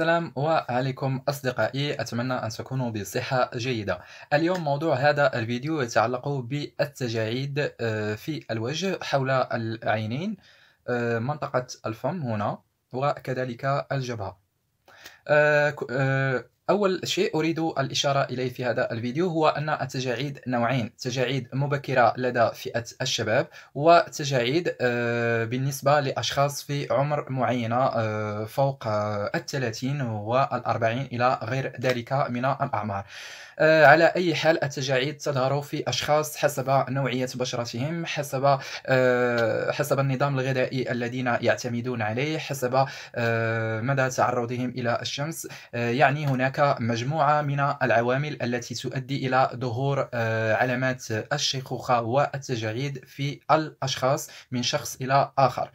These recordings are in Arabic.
السلام وعليكم أصدقائي أتمنى أن تكونوا بصحة جيدة اليوم موضوع هذا الفيديو يتعلق بالتجاعيد آه، في الوجه حول العينين آه، منطقة الفم هنا وكذلك الجبهة آه، أول شيء أريد الإشارة إليه في هذا الفيديو هو أن التجاعيد نوعين تجاعيد مبكرة لدى فئة الشباب وتجاعيد آه، بالنسبة لأشخاص في عمر معينة آه، فوق الثلاثين والأربعين إلى غير ذلك من الأعمار آه، على أي حال التجاعيد تظهر في أشخاص حسب نوعية بشرتهم حسب حسب النظام الغذائي الذين يعتمدون عليه حسب مدى تعرضهم إلى الشمس يعني هناك مجموعة من العوامل التي تؤدي إلى ظهور آه، علامات الشيخوخة والتجاعيد في الأشخاص من شخص إلى آخر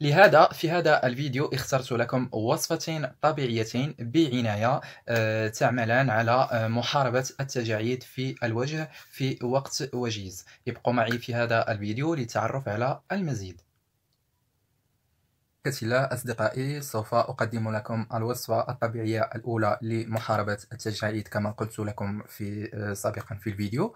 لهذا في هذا الفيديو اخترت لكم وصفتين طبيعيتين بعناية آه، تعملان على آه، محاربة التجاعيد في الوجه في وقت وجيز ابقوا معي في هذا الفيديو للتعرف على المزيد شبكة أصدقائي سوف أقدم لكم الوصفة الطبيعية الأولى لمحاربة التجاعيد كما قلت لكم في آه، سابقا في الفيديو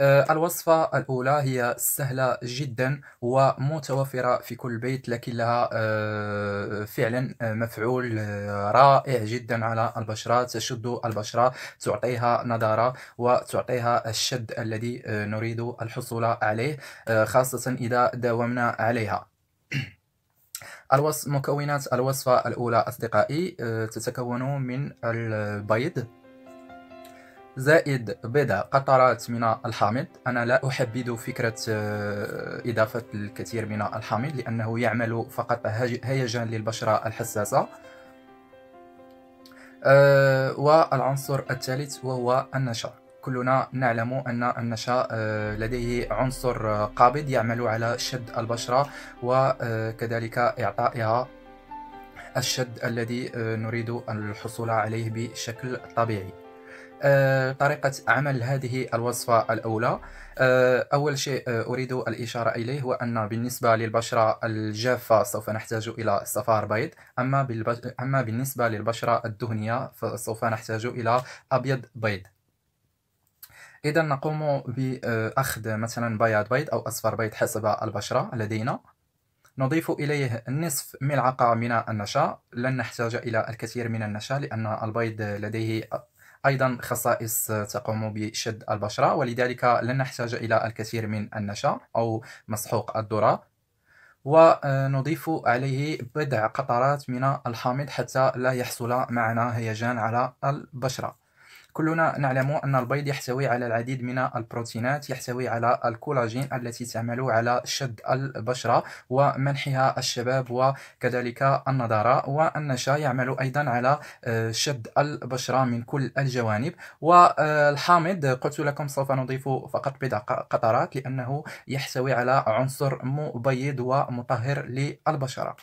آه، الوصفة الأولى هي سهلة جدا ومتوفرة في كل بيت لكن لها آه، فعلا مفعول رائع جدا على البشرة تشد البشرة تعطيها نضارة وتعطيها الشد الذي نريد الحصول عليه خاصة إذا داومنا عليها الوصف مكونات الوصفة الأولى أصدقائي آه، تتكون من البيض زائد بضع قطرات من الحامض أنا لا أحبذ فكرة آه، إضافة الكثير من الحامض لأنه يعمل فقط هيجا للبشرة الحساسة آه، والعنصر الثالث وهو النشا كلنا نعلم أن النشا آه، لديه عنصر آه، قابض يعمل على شد البشرة وكذلك إعطائها الشد الذي آه، نريد الحصول عليه بشكل طبيعي طريقة عمل هذه الوصفة الأولى أول شيء أريد الإشارة إليه هو أن بالنسبة للبشرة الجافة سوف نحتاج إلى صفار بيض أما, أما بالنسبة للبشرة الدهنية فسوف نحتاج إلى أبيض بيض إذا نقوم بأخذ مثلا بياض بيض أو أصفر بيض حسب البشرة لدينا نضيف إليه نصف ملعقة من النشا لن نحتاج إلى الكثير من النشا لأن البيض لديه أيضا خصائص تقوم بشد البشرة ولذلك لن نحتاج إلى الكثير من النشا أو مسحوق الذرة ونضيف عليه بضع قطرات من الحامض حتى لا يحصل معنا هيجان على البشرة كلنا نعلم أن البيض يحتوي على العديد من البروتينات يحتوي على الكولاجين التي تعمل على شد البشرة ومنحها الشباب وكذلك النضارة والنشا يعمل أيضا على آه، شد البشرة من كل الجوانب والحامض آه، قلت لكم سوف نضيف فقط بضع قطرات لأنه يحتوي على عنصر مبيض ومطهر للبشرة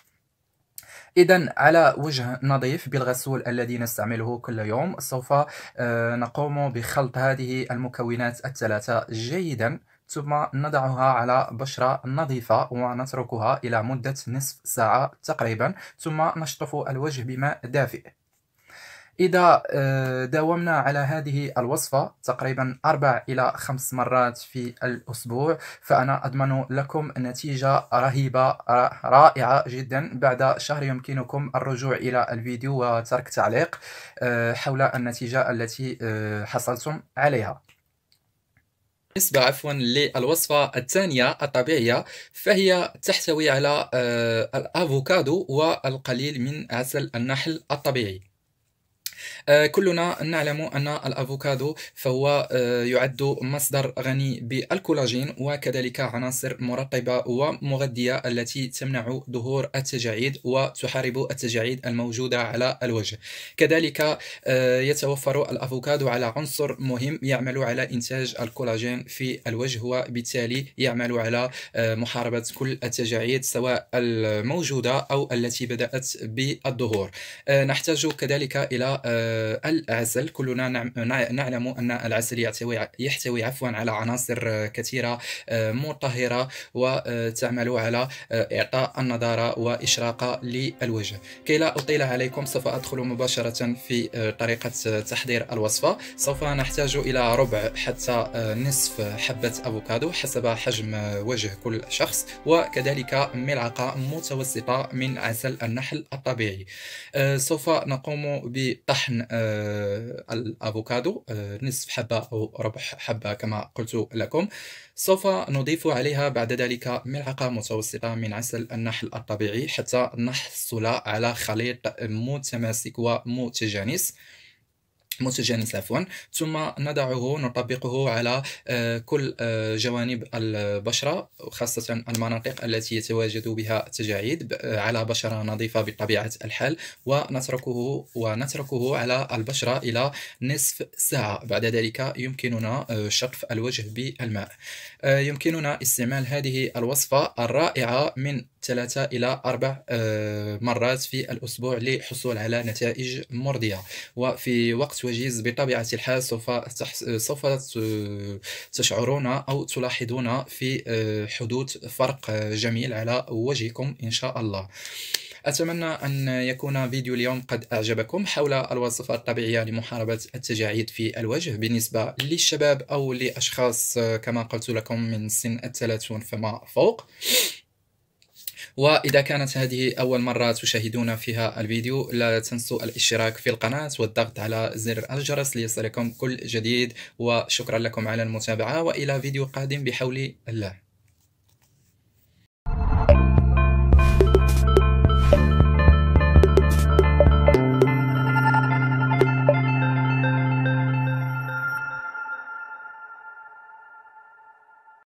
إذا على وجه نظيف بالغسول الذي نستعمله كل يوم سوف آه، نقوم بخلط هذه المكونات الثلاثة جيدا ثم نضعها على بشرة نظيفة ونتركها إلى مدة نصف ساعة تقريبا ثم نشطف الوجه بماء دافئ إذا آه، داومنا على هذه الوصفة تقريبا أربع إلى خمس مرات في الأسبوع فأنا أضمن لكم نتيجة رهيبة رائعة جدا بعد شهر يمكنكم الرجوع إلى الفيديو وترك تعليق آه، حول النتيجة التي آه، حصلتم عليها بالنسبة عفوا للوصفة الثانية الطبيعية فهي تحتوي على الأفوكادو والقليل من عسل النحل الطبيعي آه، كلنا نعلم أن الأفوكادو فهو آه، يعد مصدر غني بالكولاجين وكذلك عناصر مرطبة ومغذية التي تمنع ظهور التجاعيد وتحارب التجاعيد الموجودة على الوجه كذلك آه، يتوفر الأفوكادو على عنصر مهم يعمل على إنتاج الكولاجين في الوجه وبالتالي يعمل على محاربة كل التجاعيد سواء الموجودة أو التي بدأت بالظهور نحتاج كذلك إلى آه، العسل كلنا نعم- نعلم أن العسل يحتوي يحتوي عفوا على عناصر كثيرة آه، مطهرة وتعمل على آه، إعطاء النضارة وإشراقة للوجه كي لا أطيل عليكم سوف أدخل مباشرة في طريقة تحضير الوصفة سوف نحتاج إلى ربع حتى نصف حبة أفوكادو حسب حجم وجه كل شخص وكذلك ملعقة متوسطة من عسل النحل الطبيعي سوف نقوم ب طحن آه، الافوكادو آه، نصف حبه او ربع حبه كما قلت لكم سوف نضيف عليها بعد ذلك ملعقه متوسطه من عسل النحل الطبيعي حتى نحصل على خليط متماسك ومتجانس منسجان العفوا ثم نضعه نطبقه على آه، كل آه، جوانب البشرة خاصة المناطق التي يتواجد بها التجاعيد آه، على بشرة نظيفة بطبيعة الحال ونتركه ونتركه على البشرة إلى نصف ساعة بعد ذلك يمكننا شطف الوجه بالماء يمكننا استعمال هذه الوصفة الرائعة من ثلاثة إلى أربع مرات في الأسبوع للحصول على نتائج مرضية وفي وقت الحواجز بطبيعه الحال سوف سوف تشعرون او تلاحظون في آه، حدوث فرق جميل على وجهكم ان شاء الله أتمنى أن يكون فيديو اليوم قد أعجبكم حول الوصفة الطبيعية لمحاربة التجاعيد في الوجه بالنسبة للشباب أو لأشخاص كما قلت لكم من سن الثلاثون فما فوق وإذا كانت هذه أول مرة تشاهدون فيها الفيديو لا تنسوا الاشتراك في القناة والضغط على زر الجرس ليصلكم كل جديد وشكرا لكم على المتابعة وإلى فيديو قادم بحول الله